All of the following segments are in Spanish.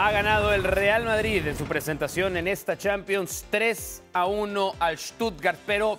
ha ganado el Real Madrid en su presentación en esta Champions 3 a 1 al Stuttgart, pero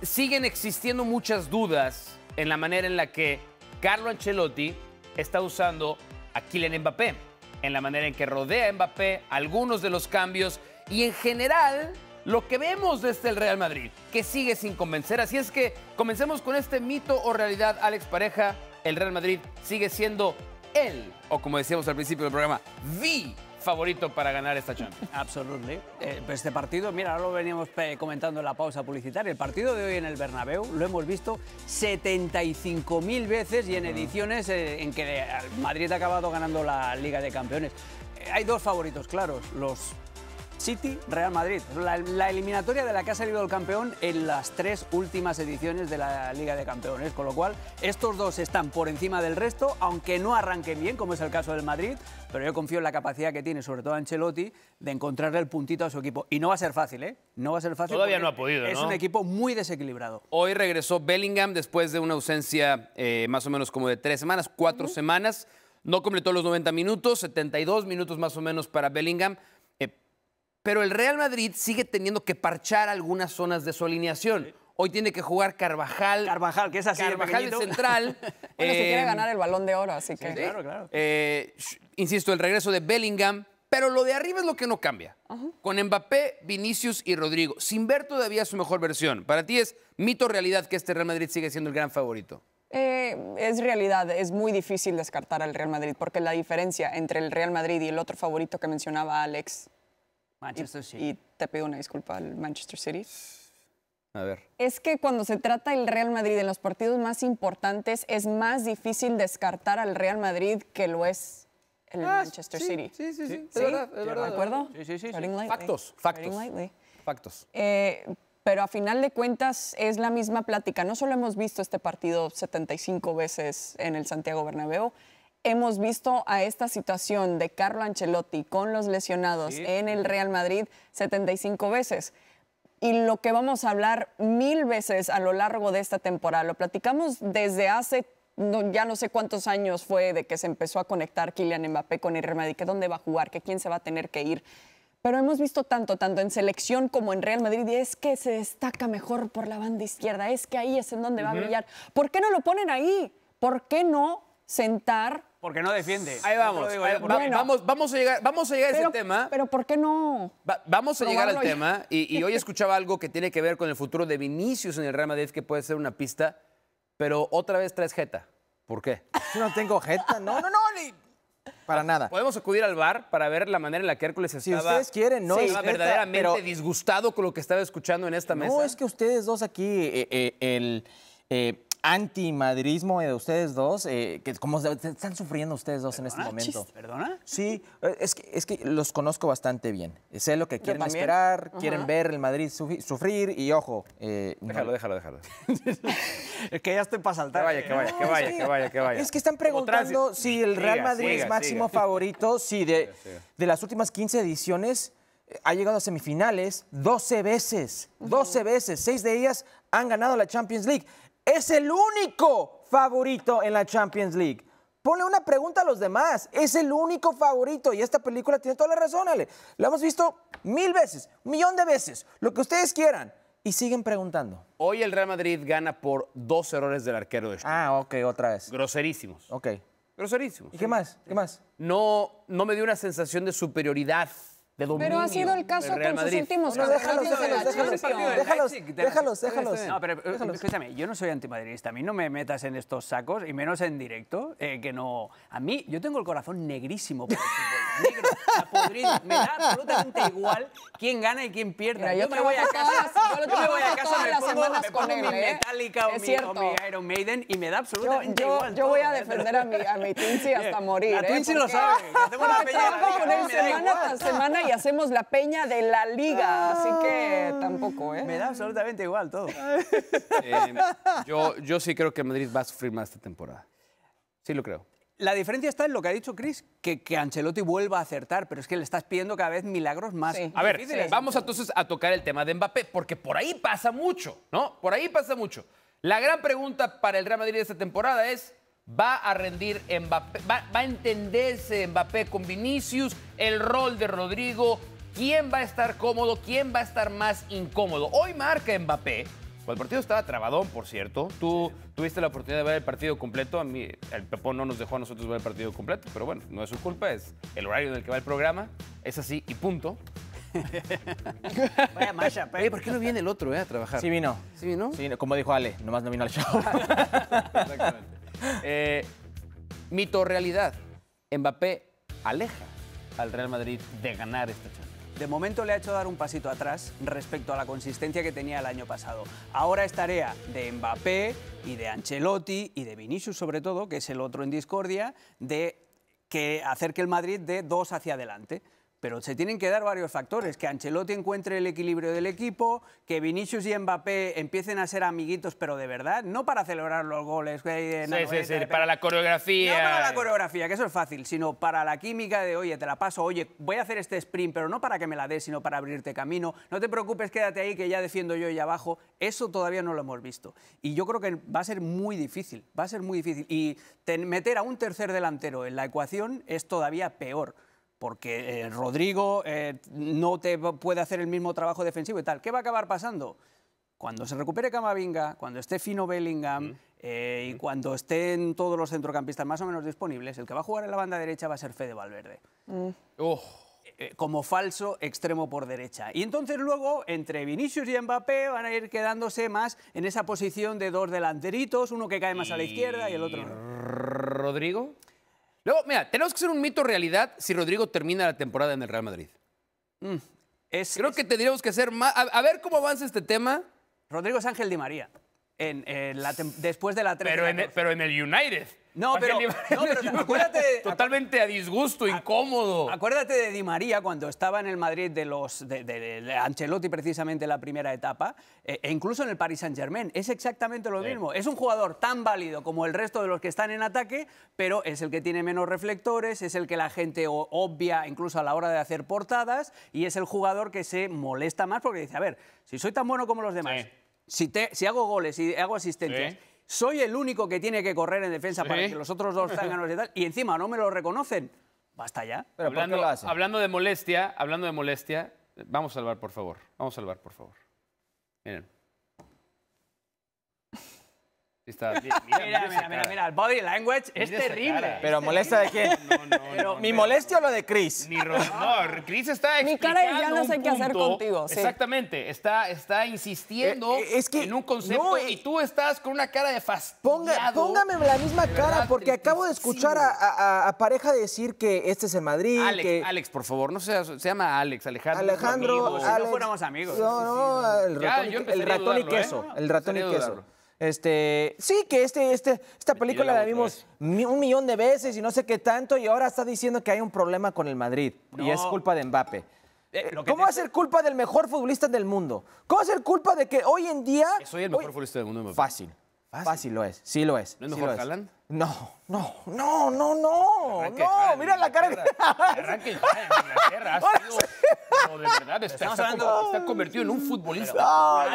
siguen existiendo muchas dudas en la manera en la que Carlo Ancelotti está usando a Kylian Mbappé, en la manera en que rodea a Mbappé, algunos de los cambios y en general lo que vemos desde el este Real Madrid, que sigue sin convencer. Así es que comencemos con este mito o realidad, Alex Pareja. El Real Madrid sigue siendo él, o como decíamos al principio del programa, vi favorito para ganar esta Champions. Absolutamente. Eh, pues este partido, mira, ahora lo veníamos eh, comentando en la pausa publicitaria. El partido de hoy en el Bernabéu lo hemos visto 75.000 veces y en ediciones eh, en que Madrid ha acabado ganando la Liga de Campeones. hay dos favoritos claros, los City, Real Madrid. La, eliminatoria de la que ha salido el campeón en las tres últimas ediciones de la Liga de Campeones, con lo cual estos dos están por encima del resto, aunque no arranquen bien, como es el caso del Madrid, pero yo confío en la capacidad que tiene, sobre todo Ancelotti, de encontrarle el puntito a su equipo. Y no va a ser fácil, ¿eh? No va a ser fácil. Todavía no ha podido. Es un equipo muy desequilibrado. Hoy regresó Bellingham después de una ausencia eh, más o menos como de tres semanas, cuatro semanas. No completó los 90 minutos, 72 minutos más o menos para Bellingham. Pero el Real Madrid sigue teniendo que parchar algunas zonas de su alineación. Hoy tiene que jugar Carvajal. Carvajal, que es así. Carvajal central. bueno, se quiere em, ganar el balón de oro, así que. claro, claro. Eh, insisto, el regreso de Bellingham. Pero lo de arriba es lo que no cambia. Con Mbappé, Vinicius y Rodrigo. Sin ver todavía su mejor versión. Para ti es mito o realidad que este Real Madrid sigue siendo el gran favorito. Eh, es realidad, es muy difícil descartar al Real Madrid porque la diferencia entre el Real Madrid y el otro favorito que mencionaba Alex Manchester City. Y, te pido una disculpa al Manchester City. A ver. Es que cuando se trata el Real Madrid en los partidos más importantes, es más difícil descartar al Real Madrid que lo es el ah, Manchester City. Sí, sí, sí. verdad, ¿De acuerdo? Sí, sí, sí. Factos, factos. Factos. Eh, pero a final de cuentas es la misma plática. No solo hemos visto este partido 75 veces en el Santiago Bernabéu, hemos visto a esta situación de Carlo Ancelotti con los lesionados en el Real Madrid 75 veces. Y lo que vamos a hablar mil veces a lo largo de esta temporada, lo platicamos desde hace ya no sé cuántos años fue de que se empezó a conectar Kylian Mbappé con el Real que dónde va a jugar, que quién se va a tener que ir. Pero hemos visto tanto, tanto en selección como en Real Madrid, y es que se destaca mejor por la banda izquierda, es que ahí es en donde va a brillar. ¿Por qué no lo ponen ahí? ¿Por qué no sentar porque no defiende. Ahí vamos. vamos, vamos a llegar, vamos a llegar ese tema. Pero ¿por qué no? vamos a llegar al tema. Y, hoy escuchaba algo que tiene que ver con el futuro de Vinicius en el Real Madrid, que puede ser una pista. Pero otra vez traes jeta. ¿Por qué? Yo no tengo jeta. No, no, no. Ni... Para nada. Podemos acudir al bar para ver la manera en la que Hércules estaba. ustedes quieren, no. Sí, verdaderamente disgustado con lo que estaba escuchando en esta mesa. No, es que ustedes dos aquí, eh, eh, el. Eh, madridismo de ustedes dos, eh, que como están sufriendo ustedes dos en este momento. ¿Perdona? Sí, eh, es que, es que los conozco bastante bien. Sé lo que quieren esperar, quieren ver el Madrid sufrir y ojo. Eh, déjalo, déjalo, déjalo, que ya estoy para saltar. Que vaya, que vaya, que vaya, que vaya, vaya. Es que están preguntando si el Real Madrid es máximo favorito, si de, de las últimas 15 ediciones ha llegado a semifinales 12 veces, 12 veces, seis de ellas han ganado la Champions League es el único favorito en la Champions League. Ponle una pregunta a los demás. Es el único favorito y esta película tiene toda la razón, Ale. La hemos visto mil veces, un millón de veces, lo que ustedes quieran. Y siguen preguntando. Hoy el Real Madrid gana por dos errores del arquero de Ah, ok, otra vez. Groserísimos. Ok. Groserísimos. ¿Y qué más? ¿Qué más? No, no me dio una sensación de superioridad de dominio. Pero ha sido el caso con sus últimos no, déjalos, déjalos, déjalos, déjalos, déjalos, No, pero eh, escúchame, yo no soy antimadridista. A mí no me metas en estos sacos, y menos en directo, eh, que no... A mí, yo tengo el corazón negrísimo por el fútbol. Negro, me da absolutamente igual quién gana y quién pierde. yo, me voy a casa, yo, me voy a casa, pongo, mi Metallica o, mi, Iron Maiden y me da absolutamente yo, igual. Yo voy a ¿eh? defender a mi, a mi hasta morir. La ¿eh? Tinsi lo sabe. Hacemos una semana tras semana y hacemos la peña de la liga, así que tampoco, ¿eh? Me da absolutamente igual todo. Em, yo, yo sí creo que Madrid va a sufrir más esta temporada. Sí lo creo. La diferencia está en lo que ha dicho Chris, que, que Ancelotti vuelva a acertar, pero es que le estás pidiendo cada vez milagros más. A ver, vamos entonces a tocar el tema de Mbappé, porque por ahí pasa mucho, ¿no? Por ahí pasa mucho. La gran pregunta para el Real Madrid esta temporada es, va a rendir Mbappé, va, a entenderse Mbappé con Vinicius, el rol de Rodrigo, quién va a estar cómodo, quién va a estar más incómodo. Hoy marca Mbappé. Pues el partido estaba trabadón, por cierto. Tú tuviste la oportunidad de ver el partido completo. A mí, el Pepón no nos dejó a nosotros ver el partido completo, pero bueno, no es su culpa, es el horario en el que va el programa. Es así y punto. Vaya Masha. Pues. ¿por qué no viene el otro eh, a trabajar? Sí vino. ¿Sí vino? como dijo Ale, nomás no vino al show. Exactamente. Eh, mito realidad. Mbappé aleja al Real Madrid de ganar esta Champions. De momento le ha hecho dar un pasito atrás respecto a la consistencia que tenía el año pasado. Ahora es tarea de Mbappé y de Ancelotti y de Vinicius sobre todo, que es el otro en discordia, de que acerque el Madrid dé dos hacia adelante. Pero se tienen que dar varios factores, que Ancelotti encuentre el equilibrio del equipo, que Vinicius y Mbappé empiecen a ser amiguitos, pero de verdad, no para celebrar los goles. para la coreografía. No para la coreografía, que eso es fácil, sino para la química de, oye, te la paso, oye, voy a hacer este sprint, pero no para que me la des, sino para abrirte camino. No te preocupes, quédate ahí, que ya defiendo yo y abajo. Eso todavía no lo hemos visto. Y yo creo que va a ser muy difícil, va a ser muy difícil. Y meter a un tercer delantero en la ecuación es todavía peor porque eh, Rodrigo eh, no te puede hacer el mismo trabajo defensivo y tal. ¿Qué va a acabar pasando? Cuando se recupere Camavinga, cuando esté Fino Bellingham eh, y cuando estén todos los centrocampistas más o menos disponibles, el que va a jugar en la banda derecha va a ser Fede Valverde. Mm. Oh. Como falso extremo por derecha. Y entonces luego, entre Vinicius y Mbappé, van a ir quedándose más en esa posición de dos delanteritos, uno que cae más a la izquierda y el otro. ¿Rodrigo? Luego, mira, tenemos que ser un mito realidad si Rodrigo termina la temporada en el Real Madrid. Mm, Creo que tendríamos que hacer más. A, ver cómo avanza este tema. Rodrigo es Ángel Di María. En, después de la temporada. pero en el United. No, pero, no, acuérdate. Totalmente a disgusto, incómodo. Acuérdate de Di María cuando estaba en el Madrid de los de, Ancelotti, precisamente la primera etapa, e, e incluso en el Paris Saint Germain. Es exactamente lo mismo. Es un jugador tan válido como el resto de los que están en ataque, pero es el que tiene menos reflectores, es el que la gente obvia incluso a la hora de hacer portadas, y es el jugador que se molesta más porque dice: A ver, si soy tan bueno como los demás, si, te, si hago goles, y hago asistencias soy el único que tiene que correr en defensa para que los otros dos tengan y tal, y encima no me lo reconocen. Basta ya. hablando, hablando de molestia, hablando de molestia, vamos a salvar, por favor. Vamos a salvar, por favor. Miren. Mira, mira, mira, mira, el body language es terrible. ¿Pero molesta de quién? No, no, ¿Mi molestia o lo de Chris? Mi ro Chris está Mi cara ya no sé qué hacer contigo. Exactamente, está, está insistiendo eh, es que, en un concepto y eh, tú estás con una cara de fastidio. póngame la misma cara porque acabo de escuchar a, pareja decir que este es el Madrid. Alex, Alex por favor, no seas, se llama Alex, Alejandro. Alejandro, no fuéramos amigos. No, no, el ratón, y, queso, el ratón y queso. Este, sí, que este, este esta película la, vimos un millón de veces y no sé qué tanto, y ahora está diciendo que hay un problema con el Madrid y es culpa de Mbappé. Eh, ¿Cómo va a ser culpa del mejor futbolista del mundo? ¿Cómo va a ser culpa de que hoy en día. Soy el mejor futbolista del mundo, Mbappé. Fácil. Fácil. lo es, sí lo es. ¿No es mejor Haaland? No, no, no, no, no. no, mira la cara que. en Inglaterra. Ha sido, de verdad, está, Estamos está, convertido en un futbolista. No,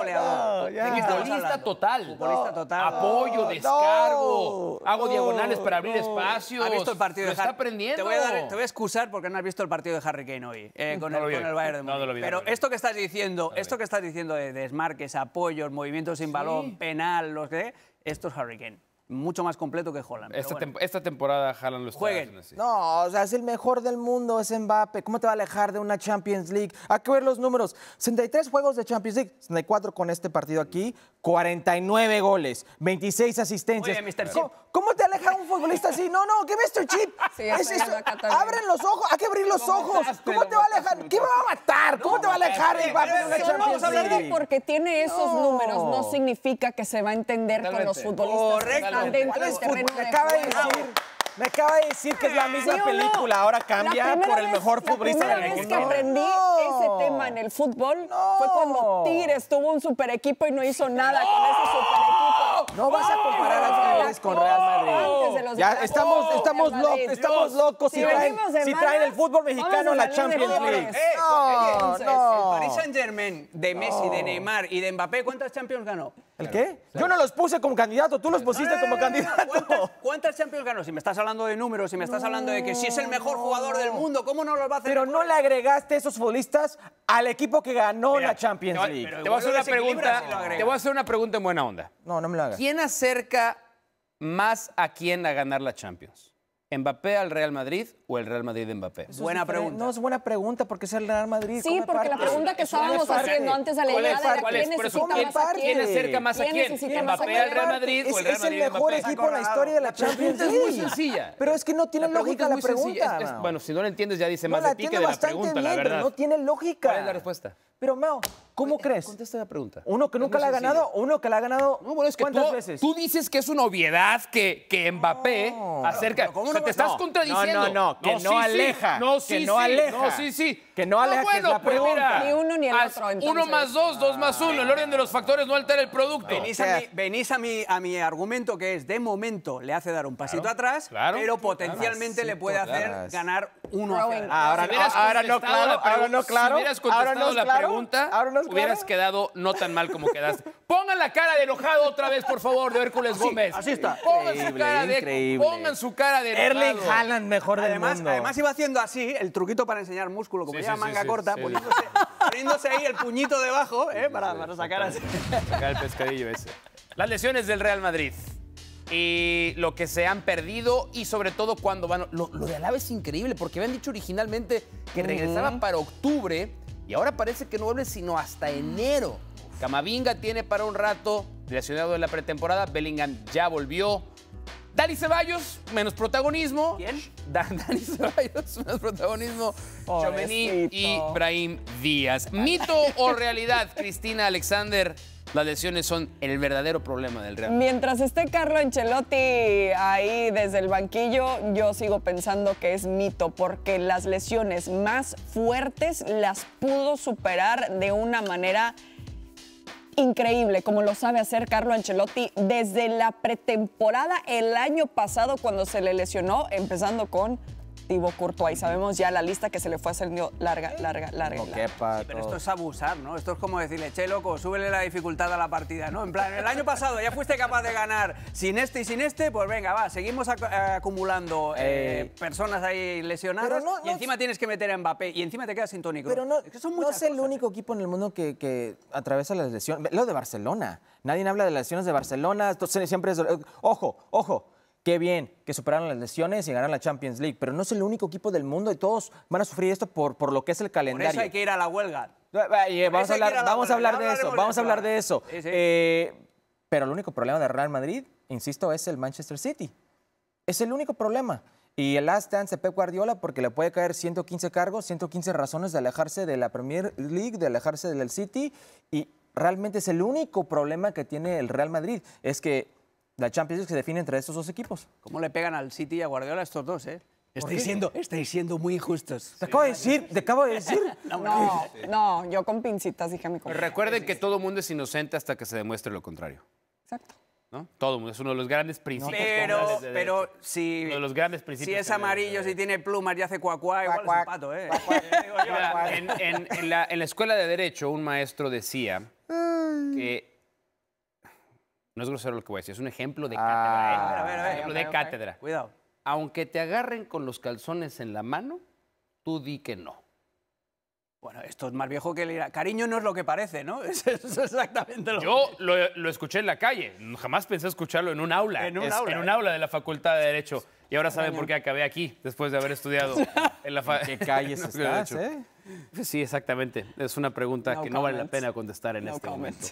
no, no, futbolista total. Futbolista total. Apoyo, descargo. hago diagonales para abrir espacios. ¿Ha visto el partido de Harry Kane? está Te voy, a dar, te voy, a excusar porque no has visto el partido de Harry Kane hoy eh, con, el, con, el, Bayern de Múnich. Pero esto que estás diciendo, esto que estás diciendo de desmarques, apoyos, movimientos sin balón, penal, los que. Esto es Harry Kane mucho más completo que Holland. Esta, temporada Haaland lo está No, o sea, es el mejor del mundo, es Mbappé. ¿Cómo te va a alejar de una Champions League? Hay que ver los números. 63 juegos de Champions League, 64 con este partido aquí, 49 goles, 26 asistencias. Oye, Mr. ¿Cómo, ¿Cómo, te aleja futbolista así. No, no, ¿qué me chip. Sí, es Abren los ojos, hay que abrir los ojos. ¿Cómo te va a alejar? ¿Qué me va a matar? ¿Cómo te va a alejar el de porque tiene esos números no significa que se va a entender con los futbolistas. Correcto. Este me acaba de decir. Me acaba de decir que es la misma película, ahora cambia por el mejor futbolista del mundo. La que aprendí ese tema en el fútbol fue cuando Tigres tuvo un super equipo y no hizo nada con ese super equipo. No vas a comparar a Tigres con Real ¡Oh! Madrid. Ya estamos, estamos, locos, si traen, el fútbol mexicano a la Champions League. Eh, no, no. El Paris Saint Germain de Messi, de Neymar y de Mbappé, ¿cuántas Champions ganó? ¿El qué? Yo no los puse como candidato, tú los pusiste como candidato. ¿Cuántas, el Champions ganó? Si me estás hablando de números, si me estás hablando de que si es el mejor jugador del mundo, ¿cómo no lo va a hacer? Pero no le agregaste esos futbolistas al equipo que ganó la Champions League. Te voy, a hacer una pregunta, te voy a hacer una pregunta en buena onda. No, no me la hagas. ¿Quién acerca más a quién a ganar la Champions? ¿Mbappé al Real Madrid o el Real Madrid de Mbappé? buena pregunta. No, es buena pregunta porque es el Real Madrid. Sí, porque la pregunta que estábamos haciendo antes a la llegada era ¿quién necesita más a quién? ¿Quién acerca más a quién? ¿Mbappé al Real Madrid o el Real Madrid Es el mejor equipo en la historia de la Champions League. es muy sencilla. Pero es que no tiene lógica la pregunta. Bueno, si no la entiendes ya dice más de ti que de la pregunta, verdad. No tiene lógica. ¿Cuál es la respuesta? Pero, Mao, ¿Cómo eh, crees? Contesta la pregunta. Uno que nunca la ha ganado, uno que la ha ganado ¿cuántas veces? Tú dices que es una obviedad que, que Mbappé acerca. ¿cómo te estás contradiciendo. No, no, no, que no, aleja. no, sí, que no aleja. sí, sí. Que no aleja, que es la pregunta. ni uno ni el otro. Uno más dos, dos más uno. El orden de los factores no altera el producto. Venís, a mi, a, mi, argumento que es, de momento, le hace dar un pasito atrás, pero potencialmente le puede hacer ganar uno ahora, si ahora, no claro, no Si hubieras contestado la pregunta, hubieras quedado no tan mal como quedaste. Pongan la cara de enojado otra vez, por favor, de Hércules Gómez. Así está. Pongan su cara de pongan su cara de Erling Haaland mejor del mundo. Además iba haciendo así el truquito para enseñar músculo, como sí, manga corta, poniéndose, ahí el puñito debajo, eh, para, sacar así. Sacar el pescadillo ese. Las lesiones del Real Madrid y lo que se han perdido y sobre todo cuando van... Lo, de Alaba es increíble porque habían dicho originalmente que regresaban para octubre y ahora parece que no vuelve sino hasta enero. Camavinga tiene para un rato, relacionado en la pretemporada, Bellingham ya volvió. Dani Ceballos, menos protagonismo. ¿Quién? Dani Ceballos, menos protagonismo. Chomení y Brahim Díaz. ¿Mito o realidad, Cristina Alexander? Las lesiones son el verdadero problema del Real. Mientras esté Carlo Ancelotti ahí desde el banquillo, yo sigo pensando que es mito, porque las lesiones más fuertes las pudo superar de una manera increíble, como lo sabe hacer Carlo Ancelotti desde la pretemporada el año pasado cuando se le lesionó, empezando con corto ahí Sabemos ya la lista que se le fue haciendo larga, larga, larga. larga. pero esto es abusar, ¿no? Esto es como decirle, che, loco, súbele la dificultad a la partida, ¿no? En plan, el año pasado ya fuiste capaz de ganar sin este y sin este, pues venga, va, seguimos eh, acumulando eh, eh, personas ahí lesionadas y encima tienes que meter a Mbappé y encima te quedas sin Pero no, es, no es el único equipo en el mundo que, atraviesa las lesiones. Lo de Barcelona. Nadie habla de las lesiones de Barcelona. Esto siempre es... Ojo, ojo. Qué bien que superaron las lesiones y ganaron la Champions League, pero no es el único equipo del mundo y todos van a sufrir esto por, por lo que es el calendario. Por eso hay que ir a la huelga. Eh, eh, vamos, a hablar, de eso, vamos a hablar, de eso, eh, pero el único problema de Real Madrid, insisto, es el Manchester City. Es el único problema. Y el last dance de Pep Guardiola porque le puede caer 115 cargos, 115 razones de alejarse de la Premier League, de alejarse del City. Y realmente es el único problema que tiene el Real Madrid. Es que la Champions League se define entre estos dos equipos. ¿Cómo le pegan al City y a Guardiola estos dos, eh? Estáis siendo, muy injustos. Te acabo de decir, No, no, yo con pincitas dije a mi compañero. Recuerden que todo mundo es inocente hasta que se demuestre lo contrario. Exacto. ¿No? Todo mundo es uno de los grandes principios. pero, pero si, de los grandes principios si es amarillo, si tiene plumas y hace cuacuá, igual es pato, eh. en la escuela de Derecho, un maestro decía que no es grosero lo que voy a decir, es un ejemplo de cátedra. ¿eh? Ah, a ver, a ver, ejemplo de cátedra. Cuidado. Aunque te agarren con los calzones en la mano, tú di que no. Bueno, esto es más viejo que el Cariño no es lo que parece, ¿no? Es, es exactamente lo que... lo, lo, escuché en la calle. Jamás pensé escucharlo en un aula. En un, aula, en un ¿eh? aula de la Facultad de Derecho. Y ahora saben por qué acabé aquí, después de haber estudiado en la calle. qué eh? Sí, exactamente. Es una pregunta que no vale la pena contestar en este momento.